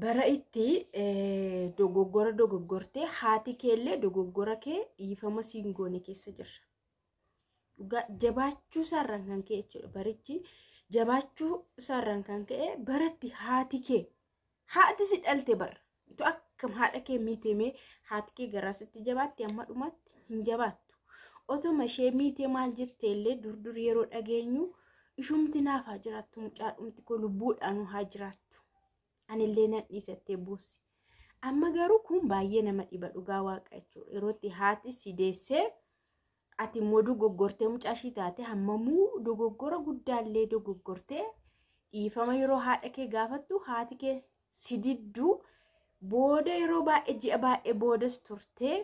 bara itti eh, dogoggora dogoggortee haati keellee dogoggora kee dhiifama siin keessa jirra. jabaachuu isaarraan kan ka'e jechuudha barichi jabaachuu isaarraan kan ka'e baratti haati kee haati si dhalte bara. Itoo akkam haadha kee miitemee haati kee garaasitti jabaatti amma dhumaatti hin jabaattu. Otuma ishee miitee maal jettee illee durdur yeroo dhageenyu ishumti naaf haa jiraattu mucaa dhumti koo lubbuudhaan haa jiraattu. anillee nan dhiisattee buusi. Amma garuu kun baay'ee nama dhiba dhugaa waaqa jechuudha. Yerootti haati si sideessee ati immoo dogoggortee mucaa ishii taate hammamuu dogoggora guddaallee dogoggortee dhiifama yeroo haadha kee gaafattu haati kee si sididduu booda yeroo baay'ee ji'a baay'ee boodas turtee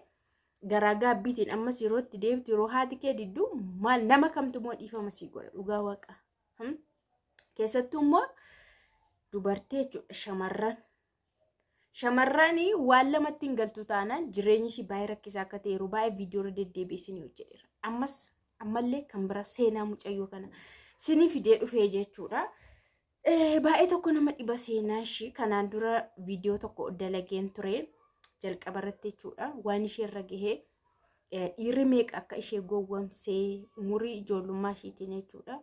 garaa gaabbiitiin ammas yerootti deemtu yeroo haati kee didduu maal nama kamtu immoo dhiifama si godha dhugaa waaqa. Hmm? Keessattuu immoo dubartii shamarran. Shamarran waan lamatti hin galtu taanaan jireenyi ishii baay'ee rakkisaa akka ta'e yeroo baay'ee viidiyoorra deddeebiisinii hojjedheera. Ammas ammallee kan bira seenaa mucayyoo kana sinii fidee dhufee jechuudha. Baay'ee tokko nama dhiba seenaa ishii kanaan dura viidiyoo tokko dalageen ture jalqaba irratti jechuudha. Waan ishee irra gahee dhiirri meeqa akka ishee gowwomsee umurii ijoollummaa ishiitiin jechuudha.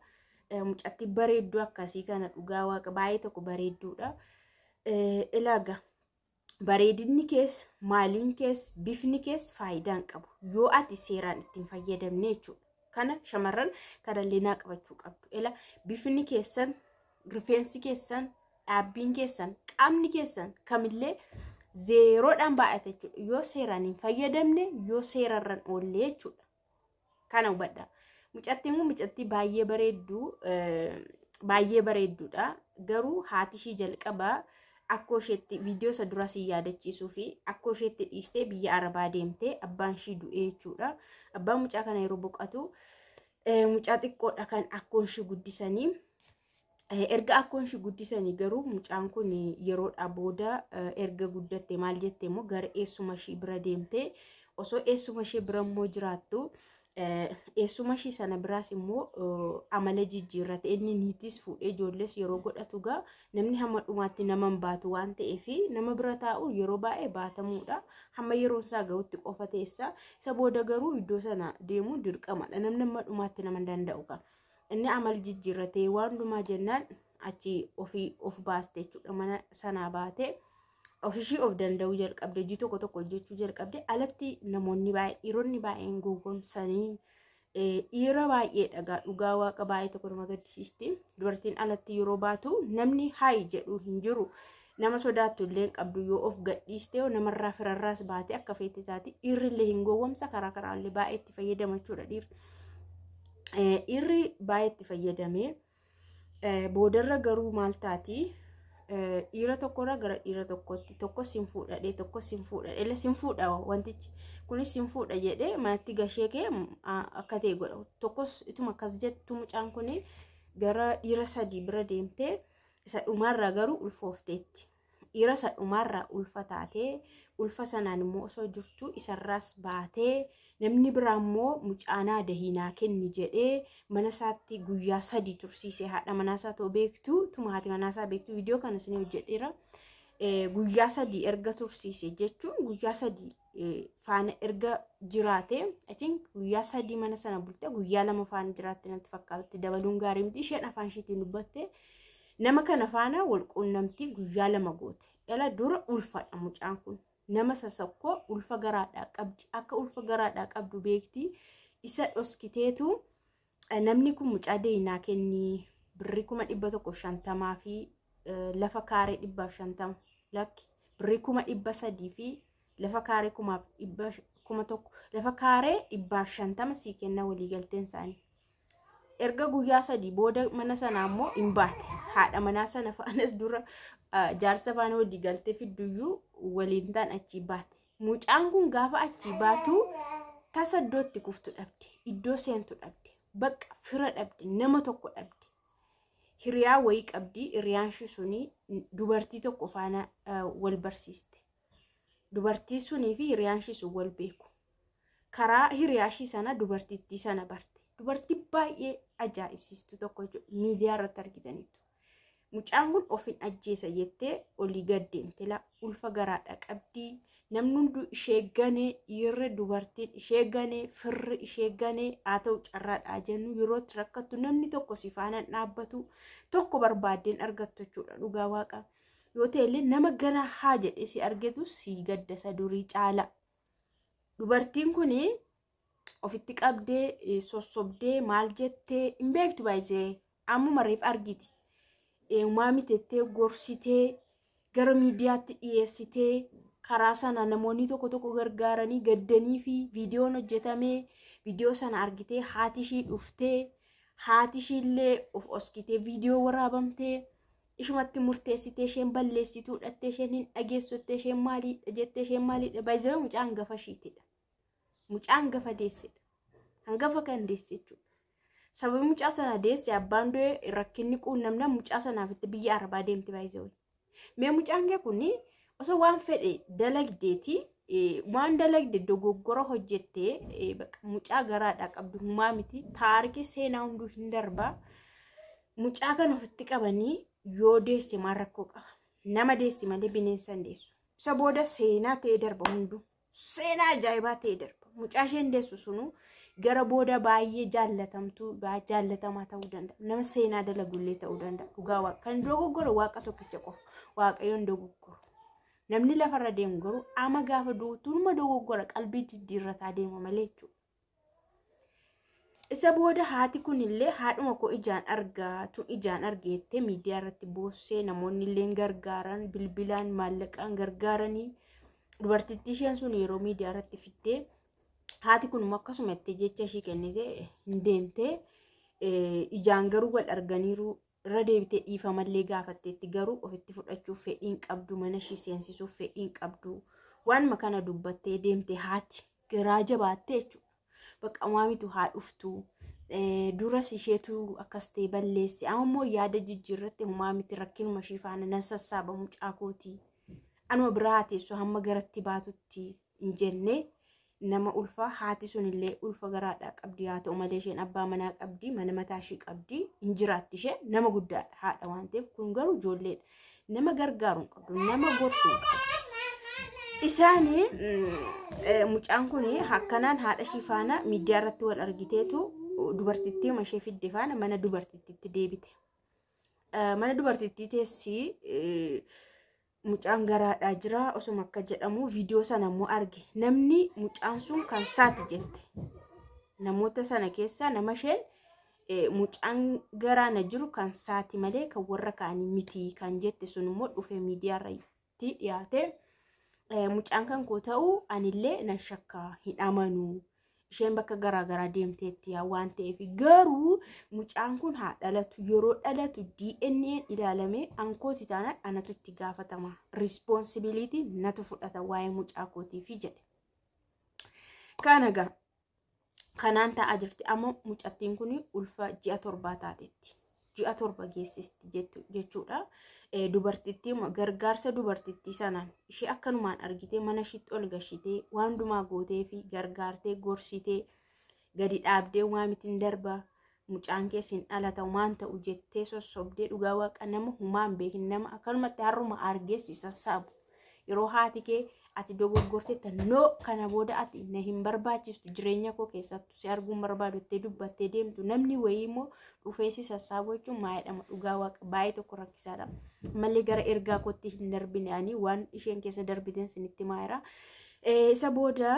Eh, mucatti bareedduu akkasii kana dhugaa waaqa baay'ee tokko bareedduudha. Ilaga eh, bareedinni kees maaliin kees bifni kees faayidaan qabu yoo ati seeraan ittiin fayyadamne jechuudha. Kana shamarran qabachuu qabdu. Ila bifni keessa rifeensi keessan, dhaabbiin keessan, qaamni keessan kamillee zeeroodhaan baay'ata Yoo seeraan hin fayyadamne yoo seerarraan oolle jechuudha. Kana hubadhaa. Mucattiin kun mucattii baay'ee bareedduu baay'ee bareedduudha. Garuu haati ishii jalqabaa akkoo isheetti viidiyoo isa dura si yaadachiisuu fi akkoo isheetti dhiistee biyya arabaa deemtee abbaan ishii du'e jechuudha. Abbaan mucaa kana yeroo boqotu mucaa xiqqoodha kan akkoon ishii guddisanii. Erga akkoon ishii guddisanii garuu mucaan kun yeroodhaa booda erga guddatte maal jette immoo gara eessuma ishii bira deemtee osoo eessuma ishee bira immoo jiraattu eessuma eh, ishii sana biraas immoo eh, amala jijjiirrate inni niitis fuudhee ijoolles yeroo godhatu gaa namni hamma dhumaatti naman baatu waan ta'eefi nama bira taa'u yeroo baay'ee baatamuudha hamma yeroonsaa isaa ga'utti qofa teessa isa booda garuu iddoo sana deemuu dha namni hamma dhumaatti naman hin inni amal jijjiratee waan lumaa jennaan achi ofii of baaste mana sanaa baatee. ofishii of danda'uu jalqabde hojii tokko tokko hojjechuu jalqabde alatti namoonni baay'ee dhiironni baay'een gogoonsanii e, dhiira baay'ee dhagaa dhugaa waaqa baay'ee tokko nama gaddisiisti dubartiin alatti yeroo baatu namni haayi jedhu hin jiru nama sodaattu illee qabdu yoo of gadhiiste yoo namarraa firarraas baate akka feete taate dhiirri illee hin gowwomsa karaa karaallee baay'ee itti fayyadamachuudha dhiirri e, dhiirri baay'ee itti fayyadamee boodarra garuu maal taati dhiira eh, tokkorra gara dhiira tokkotti tokko sin fuudhadhe tokko sin fuudhadhe sin fuudha wantichi kunis sin fuudha jedhee manatti gashee kee mm, akka ta'e godha tokkos ituma akkas jettu mucaan kun gara dhiira sadii bira deemtee isa dhumarraa garuu ulfoofteetti. dhiira isa ulfa taatee ulfa sanaan immoo osoo jirtu isarraas baatee namni biraa immoo mucaanaa dahiinaa kenni jedhee mana isaatti guyyaa sadii tursiise haadha manaa isaa ta'uu beektu tuma haati isaa beektu viidiyoo kana isin hojjedheera. Guyyaa sadii erga tursiise jechuun guyyaa sadii faana erga jiraate guyyaa sadii mana sana bultee guyyaa lama faana jiraatte natti fakkaatti dabaluun gaarii miti isheen afaan isheetiin dubbatte. Nama kana faana walquunnamtii guyyaa lama goote. Dhala dura ulfaadha mucaan kun. Nama sasakkoo ulfa garaadhaa qabdi. Akka ulfa garaadhaa qabdu beekti. Isa dhoskiteetu eh, namni kun mucaa deeyinaa kennii birrii kuma dhibba tokko shantamaa fi eh, lafa kaaree dhibba shantama lakki birrii kuma dhibba sadii fi lafa kaaree kuma tokko lafa kaaree dhibbaaf shantama sii kenna waliigalteen Erga guyyaa sadii booda mana sanaa immoo hin baate. haadha manaa sana faanas dura jaarsa faana wadii galtee fidduyyuu waliin ta'an achii baate. Mucaan kun gaafa achii baatu tasa iddoo itti kuftu dhabde, iddoo seentu dhabde, baqa fira dhabde, nama tokko dhabde. Hiriyaa wayii qabdi, hiriyaan shi sunii dubartii tokko faana wal barsiiste. Dubartii sunii fi hiriyaan shi sun wal beeku. Karaa hiriyaa shi sana dubartittii sana barte. Dubartii baay'ee ajaa'ibsiistu tokko miidiyaa irratti argitaniitu. Mucaan kun ofiin ajjeesa jettee olii gaddeemte la ulfa garaadha qabdii Namni hunduu ishee ganee dhiirri dubartiin ishee ganee firri ishee ganee haa ta'u carraadhaa jennu yerootti rakkattu namni tokko si faanaan dhaabbatu tokko barbaaddeen argattu jechuudha dhugaa waaqa. Yoo ta'ellee nama gana haa jedhee si argetu si gaddasa durii caala. Dubartiin kun ofitti qabdee eh, sossobdee maal jettee hin beektu baay'isee ammuma reef argiti. deemaa miteettee gorsitee gara miidiyaatti dhiyeessitee karaa sana namoonni tokko tokko gargaaranii gaddanii fi viidiyoon hojjetamee viidiyoo sana argitee haati ishii dhuftee haati ishii illee of oskitee viidiyoo waraabamtee ishumatti murteessitee isheen balleessituu dhattee isheen hin dhageessottee isheen maaliidha jettee isheen maaliidha baay'ee mucaa hangafa ishiitidha kan deesse jechuudha. Sababii mucaa sana deesse abbaan doo rakkinni quunnamna mucaa sanaafitti biyya arbaa deemti baay'isee Mee mucaan kee kun osoo waan fedhe dalagdeeti waan dalagde dogoggora hojjettee mucaa garaadhaa qabdu humaa miti taarikii seenaa hunduu hin darbaa. Mucaa kan ofitti qabanii yoo deesse maal rakkoo qaba? Nama deessi malee bineensa hin deessu. Isa booda seenaa ta'ee darba hunduu seenaa ajaa'ibaa ta'ee darba mucaa isheen deessu sunuu. gara booda baay'ee jaallatamtuu jaallatamaa ta'uu danda'a nama seenaa dalaguullee ta'uu danda'a dhugaa waaqa kan dogoggoro waaqa tokkicha qofa waaqayyoon dogoggora namni lafarra deemu garuu ama gaafa duulma dogoggora qalbii jijjiirrataa deema malee Isa booda haati kunillee haadhuma koo ijaan argaa tun ijaan argeettee miidiyaa irratti boossee namoonni illee gargaaran bilbilaan maallaqaan gargaaranii dubartitti isheen sun yeroo miidiyaa irratti fiddee haati kunuma akkasuma itti jecha ishii kennitee hin ijaan garuu wal arganiiru irra deebitee dhiifamallee gaafatteetti garuu ofitti fudhachuuf fedhiin qabdu mana ishii seensisuuf fedhiin qabdu waanuma kana dubbattee deemte haati garaa jabaatte jechuudha. Bakka maamitu haa dhuftu duras isheetu akkastee ta'e balleesse yaada jijjiirratti humaamitti rakkinuma ishee faana nan sassaabamu caakooti anuma biraa haa teessu hamma garatti baatutti hin jennee. nama ulfaa haati sun illee ulfa garaadhaa qabdi haa ta'u malee isheen abbaa manaa qabdi mana mataa ishii qabdi hin jiraatti nama guddaadha haadha waan ta'eef kun garuu ijoolleedha nama gargaaru hin qabdu nama gorsu qabdu isaanii mm, mucaan kun akkanaan haadha ishii faana miidiyaa irratti wal argiteetu dubartittii ishee fidde faana mana itti deebite mana dubartittii mucaan garaadhaa jira osuma akka jedhamu viidiyoo sana immoo arge namni mucaan sun kan saati jette namoota sana keessa nama ishee eh, mucaan garaa na jiru kan saati malee kan warra kaanii miti kan jette sun immoo dhufee miidiyaarratti dhiyaate eh, mucaan kan koo ta'u anillee nan shakka hin amanuu isheen bakka garaa deemteetti waan ta'eef garuu mucaan kun haa dhalatu yeroo dhalatu dna ilaalamee ankooti taanaan anatu itti gaafatama rispoonsibiliitii natu fudhata waa'ee mucaa kootiifi jedhe kana gara kanaan taa'aa jirti amma mucattiin kun ulfa ji'a torbaa taatetti. ji'a torba geessisti jechuudha. Dubartittii gargaarsa dubartittii sanaan ishee akkanumaan argitee mana ishiitti ol gashitee waan dumaa gootee fi gargaartee gorsitee gadi dhaabdee waan mitiin darba mucaan keessi hin dhalata waan ta'u jettee sossobdee dhugaa waaqa nama humaan beekin nama akkanumatti harruma argeessi sassaabu yeroo haati kee. ati dogoggorteetta noo kana booda ati na hin barbaachistu jireenya koo keessattu si arguun barbaadu ittee dubbattee deemtu namni wayii immoo dhufeesi sassaaboo jechuun maayadhama dhugaa baay'ee tokko rakkisaadha mallee gara ergaa kootti hin darbine waan isheen keessa darbiteen sinitti maayira isa booda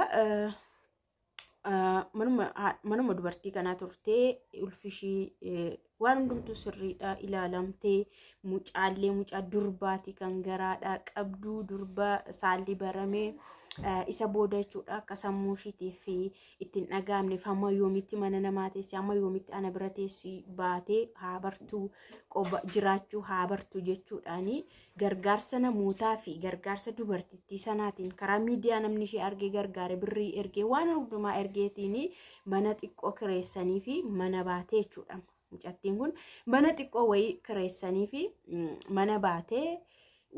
manuma dubartii kanaa turtee ulfishii waan hundumtuu sirriidha ilaalamtee mucaallee mucaa durbaati kan garaadha qabduu durbaa saalli baramee isa booda jechuudha akka sammuu ishiitiif ittiin dhagaamne hamma yoomitti mana namaa teessee hamma yoomitti ana bira teessee baatee haa bartuu qoba jiraachuu haa bartuu jechuudhaani gargaarsa namootaa fi gargaarsa dubartitti sanaatiin karaa miidiyaa namni ishee argee gargaare birrii ergee waan hundumaa ergeetiin mana xiqqoo kireessanii fi mana baatee jechuudha. Mucattiin kun mana xiqqoo wayii kireessanii fi mm, mana baatee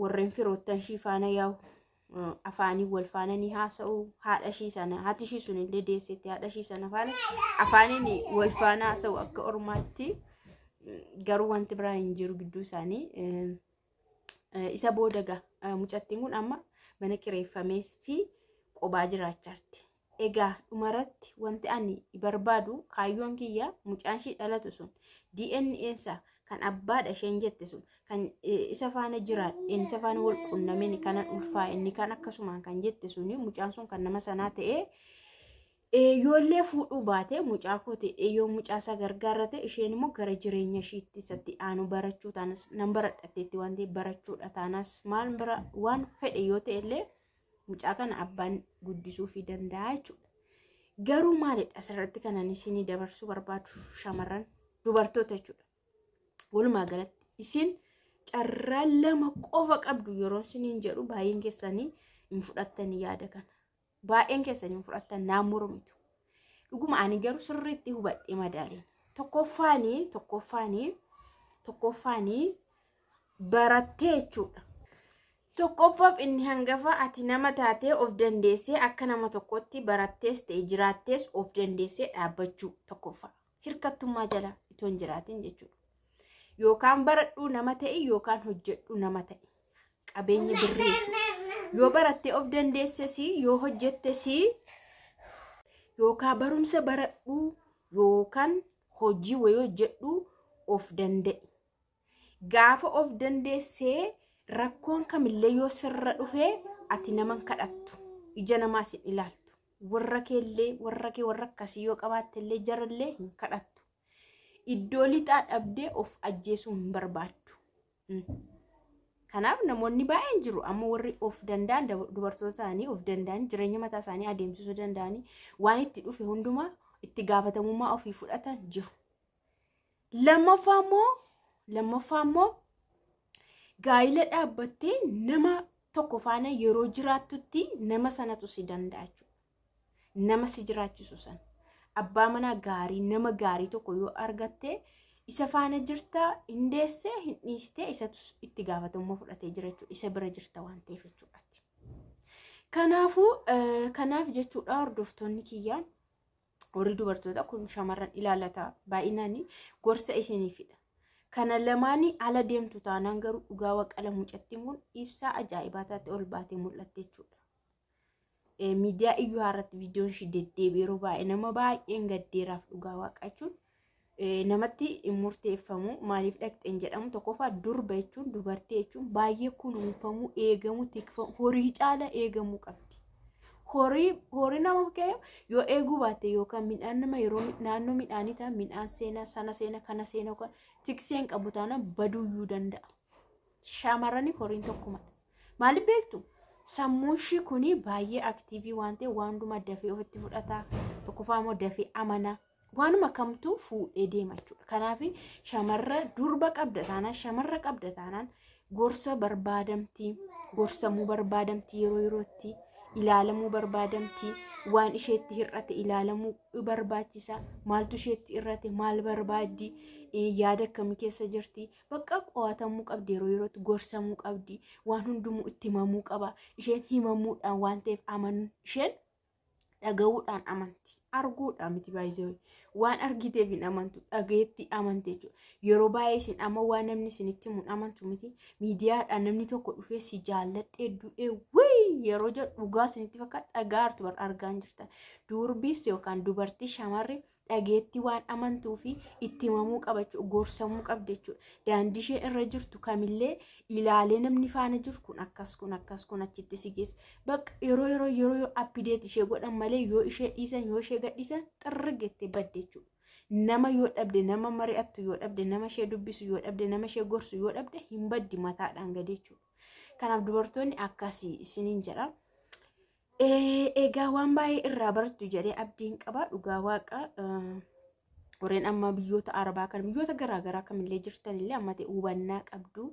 warreen firoottan ishii faana yaa'u mm, afaanii wal faana ni haadha shii sana haati sun illee deesseetti haadha shii sana faana afaaniin wal faana haasa'u akka ormaatti mm, garuu wanti biraa hin jiru gidduu isaanii eh, isa booda boodaga eh, mucattiin kun amma mana kireeffamee fi qophaa jiraachaa Egaa dhumarratti wanti ani barbaadu kaayyoon kiyya mucaan ishee dhalatu sun DNA'n isaa kan abbaadha isheen jette sun kan e, isa faana jiraan isa faana wal qunnameen kana ulfaa inni kan akkasumaan kan jette suni mucaan sun kan nama sanaa ta'ee yoollee e, fuudhuu baate mucaa koo ta'e e, yoo mucaa isaa gargaarra ta'e isheen immoo gara jireenya ishiitti isatti aanu barachuu taanas nan baradhateetti waan ta'e barachuudha taanas maal bira waan fedhe yoo ta'e illee. mucaa kana abbaan guddisuufii danda'a jechuudha. Garuu maalidha asirratti kanan isin dabarsuu barbaadu shamarran dubartoota jechuudha. Walumaa galatti isin carraa lama qofa qabdu isin hin jedhu baay'een keessanii hin fudhattan yaada kana. Baay'een keessanii hin fudhattan naan mormitu. Dhuguma ani garuu sirriitti hubadhe madaaliin. Tokkoffaanii tokkoffaanii tokkoffaanii barattee jechuudha. Tokkoffaaf inni hangafa ati nama taatee of dandeessee akka nama tokkotti barattees ta'e jiraattees of dandeessee dhaabbachuu tokkoffaa. Hirkattummaa jala itoo hin jiraatin jechuudha. Yookaan baradhu nama ta'e yookaan hojjedhuu nama ta'e. qabeenyi birrii yoo barattee of dandeesses yoo hojjettes yookaan barumsa baradhu yookaan hojii wayii jedhu of danda'e. Gaafa of dandeessee rakkoon kamillee yoo sirra dhufee ati nama kadhattu ija namaas hin ilaaltu warra keellee warra kee warra akkasii yoo qabaattellee jarallee hin kadhattu iddoo lixaa dhabdee of ajjeesuu hin barbaaddu. Hmm. Kanaaf namoonni baay'een jiru amma warri of danda'an dubartoota ta'anii of danda'an jireenya mataa isaanii adeemsisuu danda'anii waan itti dhufe hundumaa itti gaafatamummaa ofii fudhatan jiru. Lammaffaa immoo gaa'ila dhaabbattee nama tokko faana yeroo jiraattutti nama sanatu si danda'a Nama si jiraachisu sana. Abbaa manaa gaarii nama gaarii tokko yoo argattee isa faana jirta. hin deessee hin dhiistee isatu itti gaafatamuu fudhatee jira jechuudha. Isa bira jirta waan ta'eef jechuudha. Kanaafuu eh, kanaaf jechuudha hordoftoonni kiyyaan warri dubartootaa kun shamarran ilaalataa baay'inaan gorsa isiniifidha. Kana lamaanii ala deemtu taanaan garuu dhugaa waqalam mucattiin kun ibsaa ajaa'ibaa taate ol baatee mul'atte jechuudha. E, miidiyaa iyyuu haarratti viidiyoon ishee deddeebi yeroo baay'ee nama baay'een gaddeeraaf dhugaa waaqa jechuun e, namatti murteeffamu maaliif dhaqxeen jedhamu tokkoffaa durba jechuun dubartii jechuun baay'ee kunuunfamuu eegamuu tikfamu horii caala eegamuu qaba. horii nama ka'e yoo eeguu baatte yookaan midhaan nama yeroo naannoo midhaanii ta'an midhaan seenaa sana seenaa kana seenaa yookaan tikseen qabu taana baduyyuu danda'a. Shamarraniif horiin tokkumadha. Maaliif beektu sammuun ishii kun baay'ee aktiivii waan ta'e waanuma dafee ofitti fudhata tokkoffaa dafee amana waanuma kamtuu fuudhee deema jechuudha. Kanaaf shamarra durba qabda taanaan shamarra qabda taanaan gorsa barbaadamtii gorsamuu barbaadamtii yeroo yerootti. ilaalamuu barbaadamti waan isheetti hir'ate ilaalamuu barbaachisa maaltu isheetti irrate maal barbaaddi yaada akkami keessa jirti bakka qo'atamuu qabdi yeroo yerootti gorsamuu qabdi waan hundumuu itti himamuu qaba isheen himamuudhaan waan ta'eef amanu. isheen dhaga'uudhaan amanti. arguudha miti baay'isee waan argiteef hin amantu dhageetti jechuudha yeroo baay'ee isin waan namni isinitti mun amantu miti miidiyaadhaan namni tokko dhufee si jaalladhee du'ee wii yeroo dhugaa isinitti fakkaata dhagaa artu dubartii shamarri dhageetti waan amantuu fi itti himamuu qabachuu gorsamuu qabdi jechuudha daandii ishee irra jirtu kamillee ilaalee namni faana jiru kun akkas kun akkas kun achitti si geessa bakka yeroo yeroo yeroo yoo appideet ishee godhan malee yoo ishee dhiisan yoo ishee ishee gadhiisa xirri jettee Nama yoo dhabde nama mari'attu yoo dhabde nama ishee dubbisu yoo dhabde nama ishee gorsu yoo dhabde hin baddi mataadhaan gad jechuudha. Kanaaf dubartoonni akkasii isiniin jedha. Egaa waan baay'ee irraa barattu jedhee abdiin qaba dhugaa waaqa. Warreen amma biyyoota arabaa kan biyyoota garaa garaagaraa kamillee jirtanillee ta'e hubannaa qabdu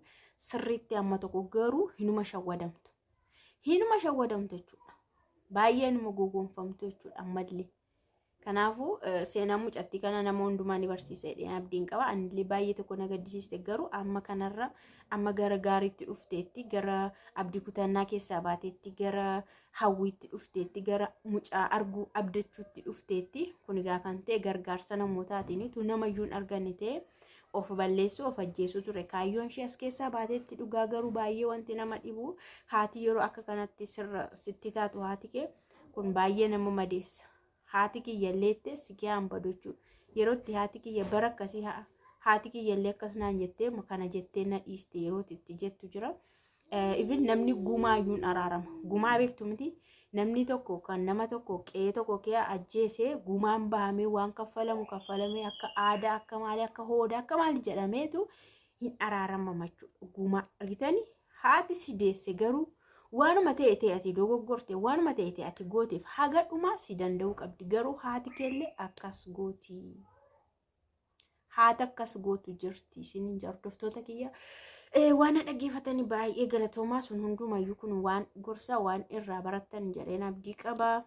sirriitti amma tokko garuu hinuma shawwadamtu. Hinuma shawwadamtu jechuudha. Baay'ee numa gogoonfamtu jechuudha ammallee. Kanaafuu eh, seenaa mucaatti kana nama hundumaa ni barsiisedha. Abdiin qaba. Anillee baay'ee tokko na gaddisiiste garuu amma kanarra amma gara gaariitti dhufteetti gara abdii kutannaa keessaa baateetti gara hawwiitti dhufteetti gara mucaa arguu abdachuutti dhufteetti kun egaa kan ta'e gargaarsa namootaatiin tu namayyuu hin arganne ta'e of balleessuu of ajjeesuu ture kaayyoon ishee as keessaa baateetti dhugaa garuu baay'ee wanti nama dhibu haati yeroo akka kanatti sirra sitti taatu haati kee kun baay'ee nama madeessa. haati kiyya illee sikee hamba jechuudha. Yerootti haati kiyya bara akkasii haati kiyya illee akkas naan jettee kana jettee na dhiiste yerootti itti jettu jira. Ibin eh, namni gumaa iyyuun araarama. Gumaa beektu miti namni tokko kan nama tokko qe'ee tokko kee ajjeesee gumaan bahamee waan kaffalamu kaffalamee akka aadaa akka maali akka hoodaa akka maali jedhameetu hin araaramama jechuudha. Gumaa argitanii haati si garuu. waanuma ta'e ati dogoggorte waanuma ta'e ati gooteef haga dhumaa si danda'uu qabdi garuu haati keellee akkas akkas gootu jirti isiniin jaalatoftoota kiyya waan baay'ee galatoomaa sun Iyyuu kun waan gorsa waan irraa baratan jareen abdii qabaa.